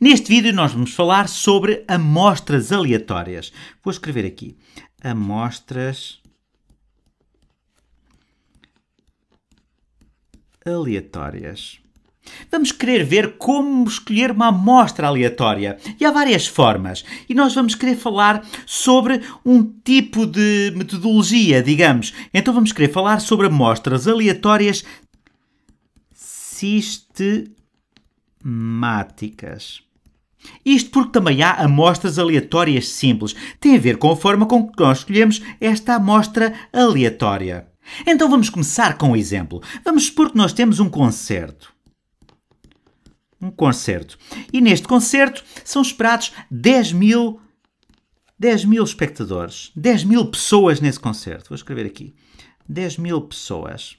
Neste vídeo nós vamos falar sobre amostras aleatórias. Vou escrever aqui. Amostras aleatórias. Vamos querer ver como escolher uma amostra aleatória. E há várias formas. E nós vamos querer falar sobre um tipo de metodologia, digamos. Então vamos querer falar sobre amostras aleatórias sistemáticas matemáticas. Isto porque também há amostras aleatórias simples. Tem a ver com a forma com que nós escolhemos esta amostra aleatória. Então vamos começar com um exemplo. Vamos supor que nós temos um concerto. Um concerto. E neste concerto são esperados 10 mil, 10 mil espectadores. 10 mil pessoas nesse concerto. Vou escrever aqui. 10 mil pessoas.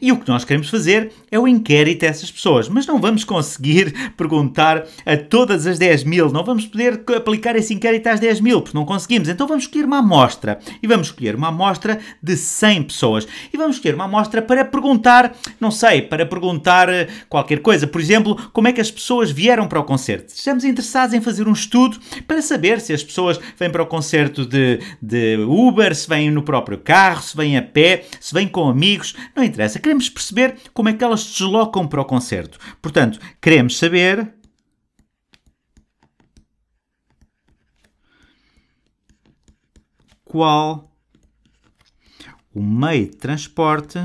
E o que nós queremos fazer é o inquérito a essas pessoas, mas não vamos conseguir perguntar a todas as 10 mil, não vamos poder aplicar esse inquérito às 10 mil, porque não conseguimos. Então vamos escolher uma amostra e vamos escolher uma amostra de 100 pessoas e vamos escolher uma amostra para perguntar, não sei, para perguntar eh, qualquer coisa, por exemplo, como é que as pessoas vieram para o concerto. Estamos interessados em fazer um estudo para saber se as pessoas vêm para o concerto de, de Uber, se vêm no próprio carro, se vêm a pé, se vêm com amigos, não interessa interessa. Queremos perceber como é que elas se deslocam para o concerto. Portanto, queremos saber. Qual o meio de transporte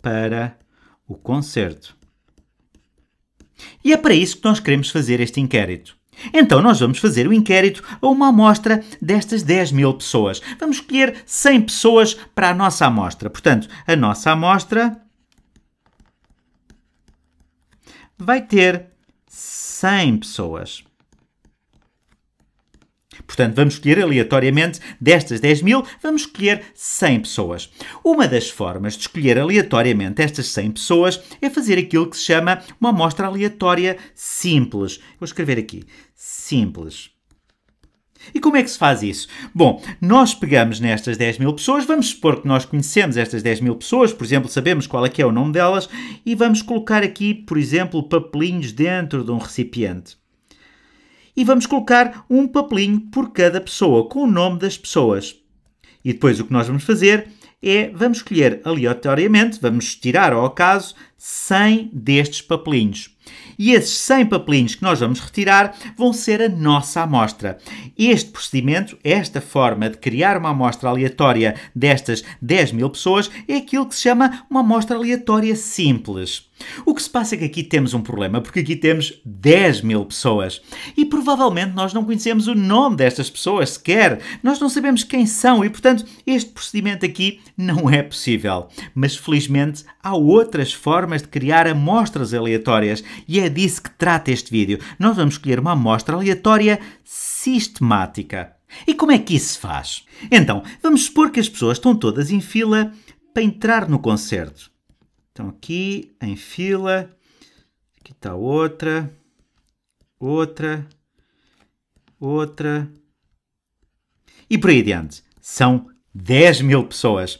para o concerto. E é para isso que nós queremos fazer este inquérito. Então nós vamos fazer o um inquérito a uma amostra destas 10 mil pessoas. Vamos escolher 100 pessoas para a nossa amostra. Portanto, a nossa amostra vai ter 100 pessoas. Portanto, vamos escolher aleatoriamente destas 10 mil, vamos escolher 100 pessoas. Uma das formas de escolher aleatoriamente estas 100 pessoas é fazer aquilo que se chama uma amostra aleatória simples. Vou escrever aqui, simples. E como é que se faz isso? Bom, nós pegamos nestas 10 mil pessoas, vamos supor que nós conhecemos estas 10 mil pessoas, por exemplo, sabemos qual é que é o nome delas, e vamos colocar aqui, por exemplo, papelinhos dentro de um recipiente e vamos colocar um papelinho por cada pessoa com o nome das pessoas. E depois o que nós vamos fazer é vamos escolher aleatoriamente, vamos tirar ao acaso 100 destes papelinhos. E esses 100 papelinhos que nós vamos retirar vão ser a nossa amostra. Este procedimento, esta forma de criar uma amostra aleatória destas 10 mil pessoas, é aquilo que se chama uma amostra aleatória simples. O que se passa é que aqui temos um problema, porque aqui temos 10 mil pessoas e provavelmente nós não conhecemos o nome destas pessoas sequer, nós não sabemos quem são e, portanto, este procedimento aqui não é possível. Mas felizmente há outras formas de criar amostras aleatórias e é disso que trata este vídeo. Nós vamos escolher uma amostra aleatória sistemática. E como é que isso se faz? Então, vamos supor que as pessoas estão todas em fila para entrar no concerto. Então, aqui em fila, aqui está outra, outra, outra e por aí adiante. São 10 mil pessoas.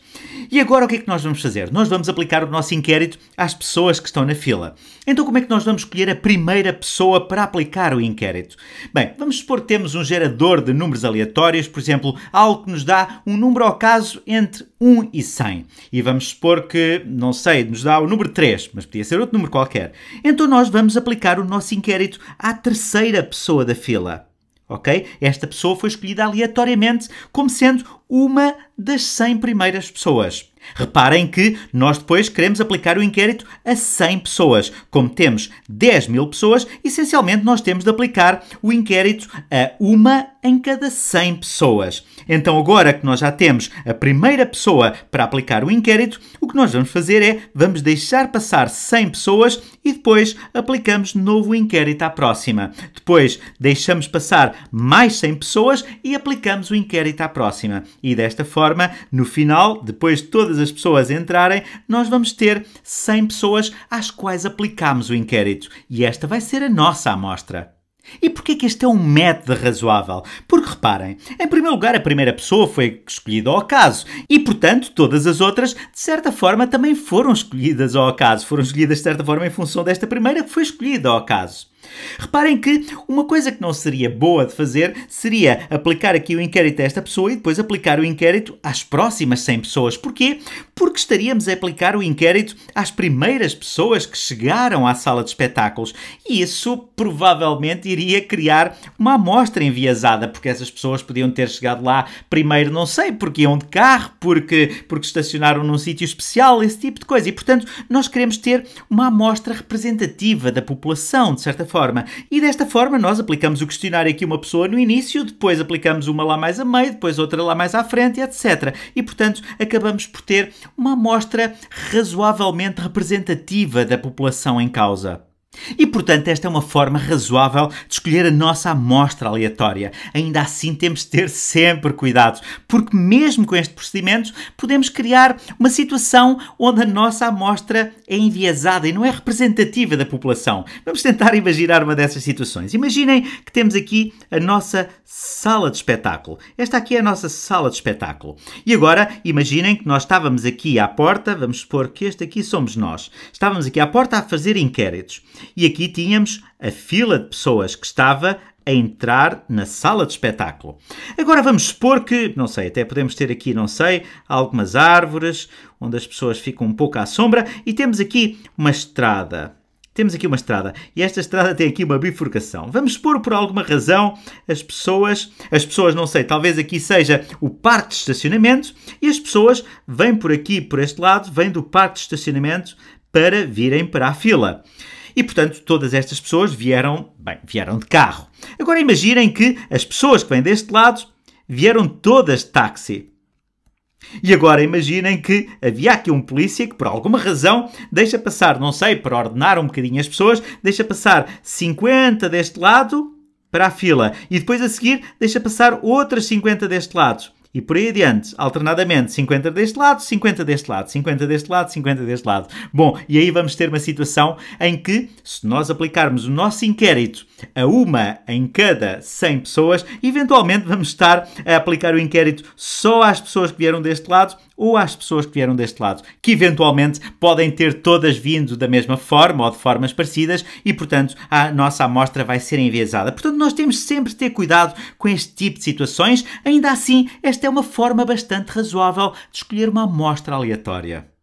E agora o que é que nós vamos fazer? Nós vamos aplicar o nosso inquérito às pessoas que estão na fila. Então, como é que nós vamos escolher a primeira pessoa para aplicar o inquérito? Bem, vamos supor que temos um gerador de números aleatórios, por exemplo, algo que nos dá um número ao caso entre 1 e 100. E vamos supor que, não sei, nos dá o número 3, mas podia ser outro número qualquer. Então, nós vamos aplicar o nosso inquérito à terceira pessoa da fila ok? Esta pessoa foi escolhida aleatoriamente como sendo uma das 100 primeiras pessoas. Reparem que nós depois queremos aplicar o inquérito a 100 pessoas. Como temos 10 mil pessoas, essencialmente nós temos de aplicar o inquérito a uma em cada 100 pessoas. Então, agora que nós já temos a primeira pessoa para aplicar o inquérito, o que nós vamos fazer é vamos deixar passar 100 pessoas e depois aplicamos novo inquérito à próxima. Depois deixamos passar mais 100 pessoas e aplicamos o inquérito à próxima. E desta forma, no final, depois de todas todas as pessoas entrarem, nós vamos ter 100 pessoas às quais aplicamos o inquérito. E esta vai ser a nossa amostra. E porquê que este é um método razoável? Porque reparem, em primeiro lugar a primeira pessoa foi escolhida ao acaso e, portanto, todas as outras, de certa forma, também foram escolhidas ao acaso. Foram escolhidas, de certa forma, em função desta primeira que foi escolhida ao acaso. Reparem que uma coisa que não seria boa de fazer seria aplicar aqui o inquérito a esta pessoa e depois aplicar o inquérito às próximas 100 pessoas. Porquê? Porque estaríamos a aplicar o inquérito às primeiras pessoas que chegaram à sala de espetáculos e isso provavelmente iria criar uma amostra enviesada, porque essas pessoas podiam ter chegado lá primeiro, não sei, porque iam de carro, porque, porque estacionaram num sítio especial, esse tipo de coisa. E portanto, nós queremos ter uma amostra representativa da população, de certa forma forma. E desta forma nós aplicamos o questionário aqui uma pessoa no início, depois aplicamos uma lá mais a meio, depois outra lá mais à frente, etc. E portanto acabamos por ter uma amostra razoavelmente representativa da população em causa. E, portanto, esta é uma forma razoável de escolher a nossa amostra aleatória. Ainda assim, temos de ter sempre cuidado, porque mesmo com este procedimento, podemos criar uma situação onde a nossa amostra é enviesada e não é representativa da população. Vamos tentar imaginar uma dessas situações. Imaginem que temos aqui a nossa sala de espetáculo. Esta aqui é a nossa sala de espetáculo. E agora, imaginem que nós estávamos aqui à porta, vamos supor que este aqui somos nós. Estávamos aqui à porta a fazer inquéritos. E aqui tínhamos a fila de pessoas que estava a entrar na sala de espetáculo. Agora vamos supor que, não sei, até podemos ter aqui, não sei, algumas árvores onde as pessoas ficam um pouco à sombra e temos aqui uma estrada. Temos aqui uma estrada e esta estrada tem aqui uma bifurcação. Vamos supor por alguma razão as pessoas, as pessoas, não sei, talvez aqui seja o parque de estacionamento e as pessoas vêm por aqui, por este lado, vêm do parque de estacionamento para virem para a fila. E, portanto, todas estas pessoas vieram, bem, vieram de carro. Agora imaginem que as pessoas que vêm deste lado vieram todas de táxi. E agora imaginem que havia aqui um polícia que, por alguma razão, deixa passar, não sei, para ordenar um bocadinho as pessoas, deixa passar 50 deste lado para a fila e depois a seguir deixa passar outras 50 deste lado. E por aí adiante, alternadamente, 50 deste lado, 50 deste lado, 50 deste lado, 50 deste lado. Bom, e aí vamos ter uma situação em que, se nós aplicarmos o nosso inquérito a uma em cada 100 pessoas, eventualmente vamos estar a aplicar o inquérito só às pessoas que vieram deste lado ou às pessoas que vieram deste lado, que eventualmente podem ter todas vindo da mesma forma ou de formas parecidas e, portanto, a nossa amostra vai ser enviesada. Portanto, nós temos sempre de ter cuidado com este tipo de situações. Ainda assim, esta é uma forma bastante razoável de escolher uma amostra aleatória.